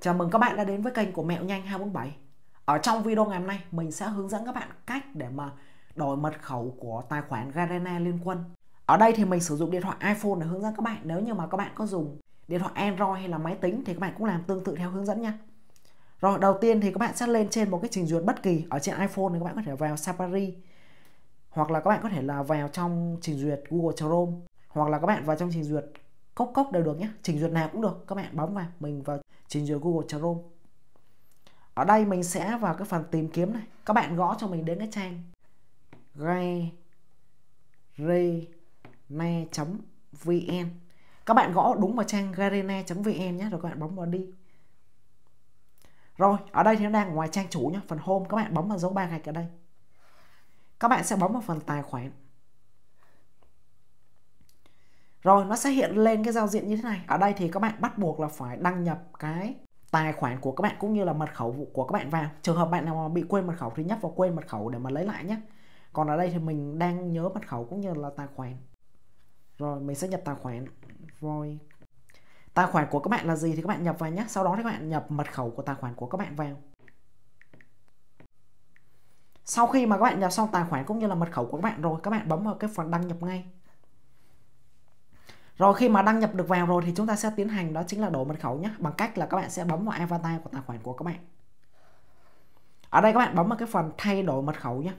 Chào mừng các bạn đã đến với kênh của Mẹo Nhanh 247 Ở trong video ngày hôm nay mình sẽ hướng dẫn các bạn cách để mà đổi mật khẩu của tài khoản Garena Liên Quân Ở đây thì mình sử dụng điện thoại iPhone để hướng dẫn các bạn Nếu như mà các bạn có dùng điện thoại Android hay là máy tính thì các bạn cũng làm tương tự theo hướng dẫn nha Rồi đầu tiên thì các bạn sẽ lên trên một cái trình duyệt bất kỳ Ở trên iPhone thì các bạn có thể vào Safari Hoặc là các bạn có thể là vào trong trình duyệt Google Chrome Hoặc là các bạn vào trong trình duyệt cốc cốc đều được nhé trình duyệt nào cũng được các bạn bấm vào mình vào trình duyệt Google Chrome ở đây mình sẽ vào cái phần tìm kiếm này các bạn gõ cho mình đến cái trang gai vn các bạn gõ đúng vào trang garena.vn nhé rồi các bạn bấm vào đi rồi ở đây thì nó đang ngoài trang chủ nhé phần home các bạn bấm vào dấu ba gạch ở đây các bạn sẽ bấm vào phần tài khoản rồi nó sẽ hiện lên cái giao diện như thế này. Ở đây thì các bạn bắt buộc là phải đăng nhập cái tài khoản của các bạn cũng như là mật khẩu của các bạn vào. Trường hợp bạn nào mà bị quên mật khẩu thì nhấp vào quên mật khẩu để mà lấy lại nhé. Còn ở đây thì mình đang nhớ mật khẩu cũng như là tài khoản. Rồi mình sẽ nhập tài khoản. Rồi tài khoản của các bạn là gì thì các bạn nhập vào nhé. Sau đó thì các bạn nhập mật khẩu của tài khoản của các bạn vào. Sau khi mà các bạn nhập xong tài khoản cũng như là mật khẩu của các bạn rồi, các bạn bấm vào cái phần đăng nhập ngay. Rồi khi mà đăng nhập được vào rồi thì chúng ta sẽ tiến hành đó chính là đổi mật khẩu nhé Bằng cách là các bạn sẽ bấm vào avatar của tài khoản của các bạn Ở đây các bạn bấm vào cái phần thay đổi mật khẩu nhé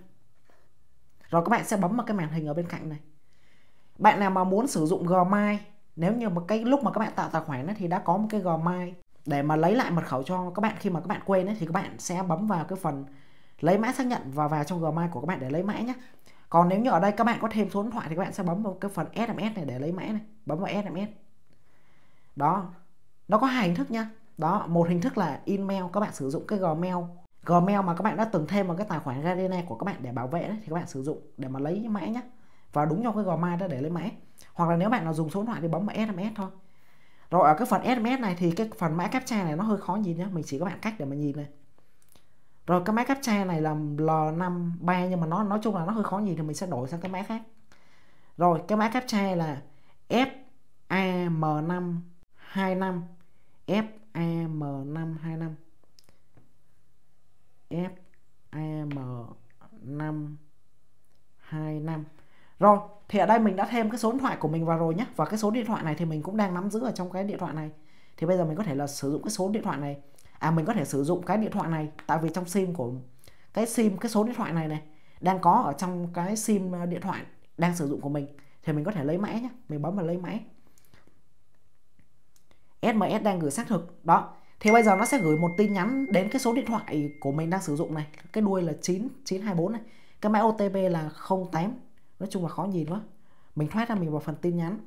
Rồi các bạn sẽ bấm vào cái màn hình ở bên cạnh này Bạn nào mà muốn sử dụng Gmail Nếu như một cái lúc mà các bạn tạo tài khoản ấy, thì đã có một cái Gmail Để mà lấy lại mật khẩu cho các bạn khi mà các bạn quên ấy, thì các bạn sẽ bấm vào cái phần lấy mã xác nhận và vào trong Gmail của các bạn để lấy mã nhé còn nếu như ở đây các bạn có thêm số điện thoại thì các bạn sẽ bấm vào cái phần SMS này để lấy mã này bấm vào SMS đó nó có hai hình thức nha đó một hình thức là email các bạn sử dụng cái Gmail Gmail mà các bạn đã từng thêm vào cái tài khoản Gardena của các bạn để bảo vệ đấy, thì các bạn sử dụng để mà lấy mã nhé và đúng trong cái Gmail đó để lấy mã hoặc là nếu bạn nào dùng số điện thoại thì bấm vào SMS thôi rồi ở cái phần SMS này thì cái phần mã captcha này nó hơi khó nhìn nhá mình chỉ các bạn cách để mà nhìn này rồi cái máy cáp tre này là L53 nhưng mà nó nói chung là nó hơi khó gì thì mình sẽ đổi sang cái máy khác rồi cái máy cáp tre là F F A A M M năm năm năm năm hai hai F A M năm hai năm rồi thì ở đây mình đã thêm cái số điện thoại của mình vào rồi nhé và cái số điện thoại này thì mình cũng đang nắm giữ ở trong cái điện thoại này thì bây giờ mình có thể là sử dụng cái số điện thoại này à mình có thể sử dụng cái điện thoại này tại vì trong sim của cái sim cái số điện thoại này này đang có ở trong cái sim à, điện thoại đang sử dụng của mình thì mình có thể lấy mã nhé mình bấm vào lấy mã SMS đang gửi xác thực đó thì bây giờ nó sẽ gửi một tin nhắn đến cái số điện thoại của mình đang sử dụng này cái đuôi là 9924 này cái mã OTP là 08 nói chung là khó nhìn quá mình thoát ra mình vào phần tin nhắn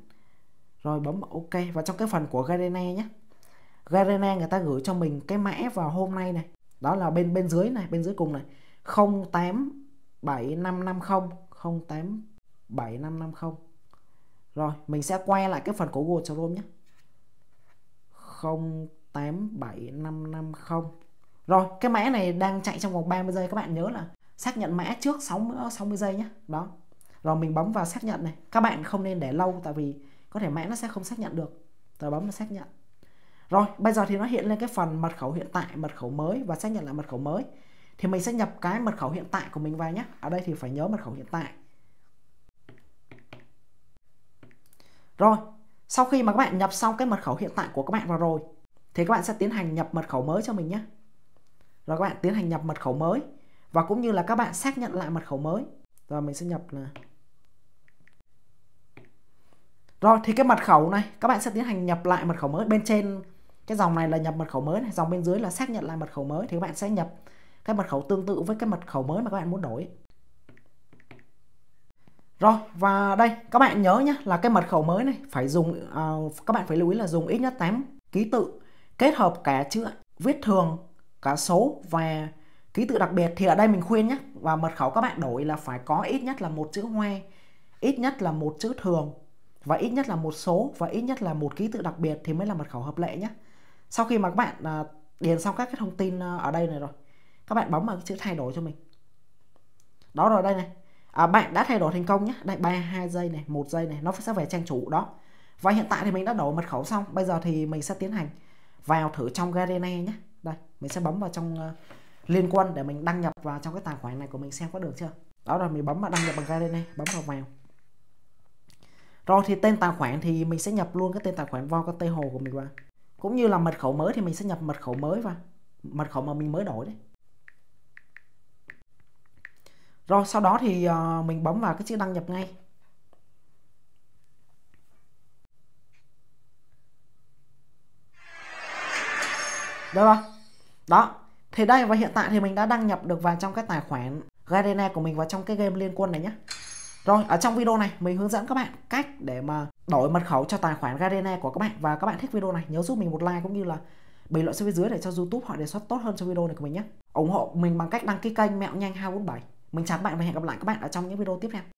rồi bấm vào OK và trong cái phần của Garena nhé Garena người ta gửi cho mình cái mã vào hôm nay này đó là bên bên dưới này bên dưới cùng này 087550 087550 rồi mình sẽ quay lại cái phần của Google Chrome nhé 087550 rồi cái mã này đang chạy trong vòng 30 giây các bạn nhớ là xác nhận mã trước 60 60 giây nhé đó rồi mình bấm vào xác nhận này các bạn không nên để lâu tại vì có thể mã nó sẽ không xác nhận được tớ bấm là xác nhận rồi, bây giờ thì nó hiện lên cái phần mật khẩu hiện tại, mật khẩu mới và xác nhận lại mật khẩu mới. Thì mình sẽ nhập cái mật khẩu hiện tại của mình vào nhé. Ở đây thì phải nhớ mật khẩu hiện tại. Rồi, sau khi mà các bạn nhập xong cái mật khẩu hiện tại của các bạn vào rồi thì các bạn sẽ tiến hành nhập mật khẩu mới cho mình nhé. Rồi các bạn tiến hành nhập mật khẩu mới và cũng như là các bạn xác nhận lại mật khẩu mới. Rồi mình sẽ nhập là Rồi thì cái mật khẩu này các bạn sẽ tiến hành nhập lại mật khẩu mới bên trên cái dòng này là nhập mật khẩu mới này dòng bên dưới là xác nhận lại mật khẩu mới thì các bạn sẽ nhập cái mật khẩu tương tự với cái mật khẩu mới mà các bạn muốn đổi rồi và đây các bạn nhớ nhé là cái mật khẩu mới này phải dùng uh, các bạn phải lưu ý là dùng ít nhất 8 ký tự kết hợp cả chữ viết thường cả số và ký tự đặc biệt thì ở đây mình khuyên nhé và mật khẩu các bạn đổi là phải có ít nhất là một chữ hoa ít nhất là một chữ thường và ít nhất là một số và ít nhất là một ký tự đặc biệt thì mới là mật khẩu hợp lệ nhé sau khi mà các bạn à, điền xong các cái thông tin à, ở đây này rồi các bạn bấm vào cái chữ thay đổi cho mình đó rồi đây này à, bạn đã thay đổi thành công nhé đây ba hai giây này một giây này nó sẽ về trang chủ đó và hiện tại thì mình đã đổi mật khẩu xong bây giờ thì mình sẽ tiến hành vào thử trong Garena nhé đây mình sẽ bấm vào trong à, liên quân để mình đăng nhập vào trong cái tài khoản này của mình xem có được chưa đó rồi mình bấm vào đăng nhập bằng Garena bấm vào vào rồi thì tên tài khoản thì mình sẽ nhập luôn cái tên tài khoản vo cái tây hồ của mình vào cũng như là mật khẩu mới thì mình sẽ nhập mật khẩu mới vào mật khẩu mà mình mới đổi đấy rồi sau đó thì ờ, mình bấm vào cái chữ đăng nhập ngay được rồi đó thì đây và hiện tại thì mình đã đăng nhập được vào trong cái tài khoản Garena của mình vào trong cái game liên quân này nhé rồi, ở trong video này mình hướng dẫn các bạn cách để mà đổi mật khẩu cho tài khoản Garena của các bạn và các bạn thích video này nhớ giúp mình một like cũng như là bình luận xuống phía dưới để cho YouTube họ đề xuất tốt hơn cho video này của mình nhé. ủng hộ mình bằng cách đăng ký kênh mẹo nhanh 247. Mình chào các bạn và hẹn gặp lại các bạn ở trong những video tiếp theo.